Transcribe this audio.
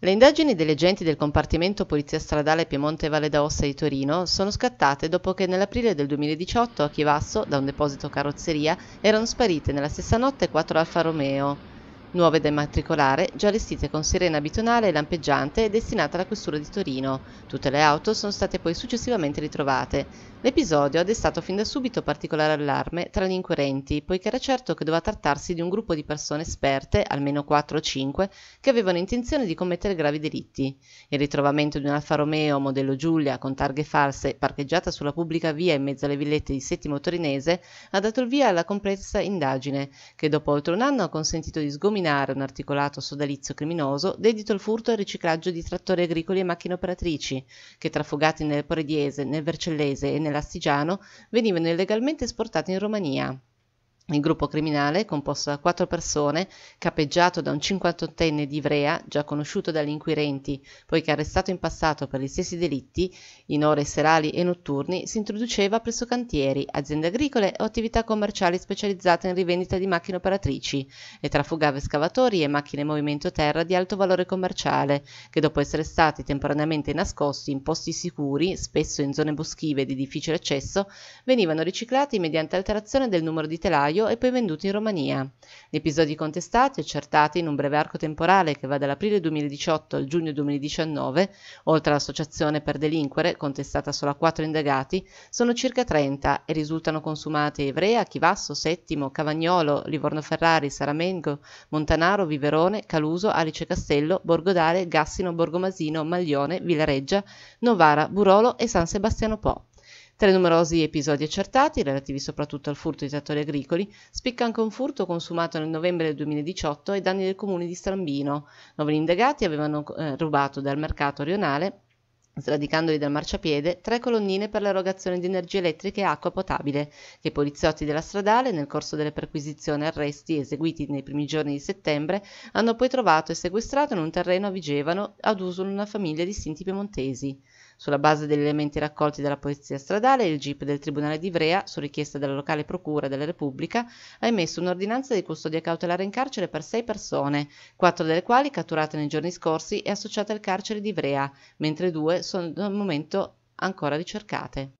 Le indagini degli agenti del compartimento Polizia Stradale Piemonte Valle d'Aosta di Torino sono scattate dopo che nell'aprile del 2018 a Chivasso, da un deposito carrozzeria, erano sparite nella stessa notte quattro Alfa Romeo nuove da immatricolare, già allestite con sirena bitonale e lampeggiante e destinate alla questura di Torino. Tutte le auto sono state poi successivamente ritrovate. L'episodio ha destato fin da subito particolare allarme tra gli inquirenti, poiché era certo che doveva trattarsi di un gruppo di persone esperte, almeno 4 o 5, che avevano intenzione di commettere gravi delitti. Il ritrovamento di un Alfa Romeo modello Giulia con targhe false parcheggiata sulla pubblica via in mezzo alle villette di Settimo Torinese ha dato il via alla complessa indagine, che dopo oltre un anno ha consentito di sgomitare esaminare un articolato sodalizio criminoso dedito al furto e al riciclaggio di trattori agricoli e macchine operatrici, che trafugati nel Porediese, nel Vercellese e nell'Astigiano venivano illegalmente esportati in Romania. Il gruppo criminale, composto da quattro persone, capeggiato da un 58enne di Ivrea, già conosciuto dagli inquirenti, poiché arrestato in passato per gli stessi delitti, in ore serali e notturni, si introduceva presso cantieri, aziende agricole o attività commerciali specializzate in rivendita di macchine operatrici e trafugava scavatori e macchine movimento terra di alto valore commerciale, che dopo essere stati temporaneamente nascosti in posti sicuri, spesso in zone boschive di difficile accesso, venivano riciclati mediante alterazione del numero di telaio febbraio e poi venduti in Romania. Gli episodi contestati, accertati in un breve arco temporale che va dall'aprile 2018 al giugno 2019, oltre all'associazione per delinquere, contestata solo a quattro indagati, sono circa 30 e risultano consumate Evrea, Chivasso, Settimo, Cavagnolo, Livorno Ferrari, Saramengo, Montanaro, Viverone, Caluso, Alice Castello, Borgodare, Gassino, Borgomasino, Maglione, Villareggia, Novara, Burolo e San Sebastiano Po. Tra i numerosi episodi accertati, relativi soprattutto al furto di trattori agricoli, spicca anche un furto consumato nel novembre del 2018 ai danni del comune di Strambino. dove gli indagati avevano eh, rubato dal mercato rionale sradicandoli dal marciapiede, tre colonnine per l'erogazione di energia elettrica e acqua potabile, che i poliziotti della stradale, nel corso delle perquisizioni e arresti eseguiti nei primi giorni di settembre, hanno poi trovato e sequestrato in un terreno a Vigevano ad uso di una famiglia di sinti piemontesi. Sulla base degli elementi raccolti dalla Polizia Stradale, il GIP del Tribunale di Ivrea, su richiesta della locale Procura della Repubblica, ha emesso un'ordinanza di custodia cautelare in carcere per sei persone, quattro delle quali catturate nei giorni scorsi e associate al carcere di Ivrea, mentre due sono al momento ancora ricercate.